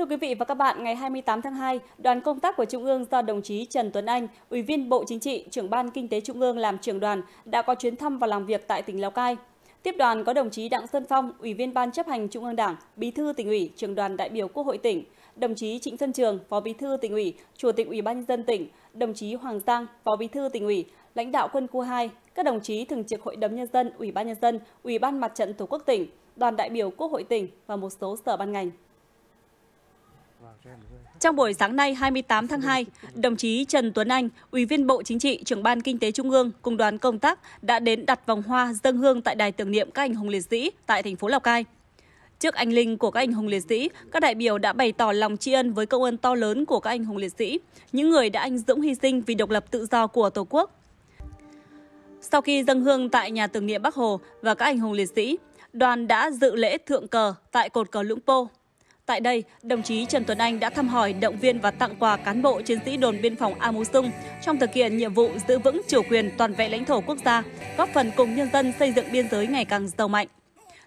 Thưa quý vị và các bạn, ngày 28 tháng 2, đoàn công tác của Trung ương do đồng chí Trần Tuấn Anh, Ủy viên Bộ Chính trị, trưởng Ban Kinh tế Trung ương làm trưởng đoàn đã có chuyến thăm và làm việc tại tỉnh Lào Cai. Tiếp đoàn có đồng chí Đặng Sơn Phong, Ủy viên Ban chấp hành Trung ương Đảng, Bí thư tỉnh ủy, trưởng đoàn đại biểu Quốc hội tỉnh, đồng chí Trịnh Xuân Trường, Phó Bí thư tỉnh ủy, Chủ tịch Ủy ban nhân dân tỉnh, đồng chí Hoàng Giang, Phó Bí thư tỉnh ủy, lãnh đạo quân khu 2, các đồng chí thường trực Hội đồng nhân dân, Ủy ban nhân dân, Ủy ban Mặt trận Tổ quốc tỉnh, đoàn đại biểu Quốc hội tỉnh và một số sở ban ngành. Trong buổi sáng nay 28 tháng 2, đồng chí Trần Tuấn Anh, Ủy viên Bộ Chính trị, trưởng Ban Kinh tế Trung ương cùng đoàn công tác đã đến đặt vòng hoa dâng hương tại đài tưởng niệm các anh hùng liệt sĩ tại thành phố Lào Cai. Trước anh linh của các anh hùng liệt sĩ, các đại biểu đã bày tỏ lòng tri ân với công ơn to lớn của các anh hùng liệt sĩ, những người đã anh dũng hy sinh vì độc lập tự do của Tổ quốc. Sau khi dâng hương tại nhà tưởng niệm Bắc Hồ và các anh hùng liệt sĩ, đoàn đã dự lễ thượng cờ tại cột cờ Lũng Pô, Tại đây, đồng chí Trần Tuấn Anh đã thăm hỏi, động viên và tặng quà cán bộ chiến sĩ đồn biên phòng A Mú Sung trong thực hiện nhiệm vụ giữ vững chủ quyền toàn vẹn lãnh thổ quốc gia, góp phần cùng nhân dân xây dựng biên giới ngày càng giàu mạnh.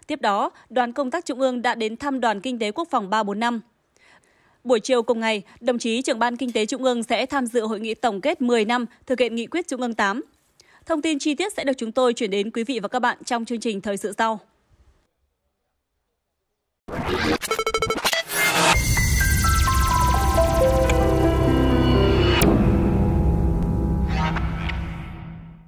Tiếp đó, đoàn công tác trung ương đã đến thăm đoàn kinh tế quốc phòng 345. Buổi chiều cùng ngày, đồng chí trưởng ban kinh tế trung ương sẽ tham dự hội nghị tổng kết 10 năm thực hiện nghị quyết trung ương 8. Thông tin chi tiết sẽ được chúng tôi chuyển đến quý vị và các bạn trong chương trình thời sự sau.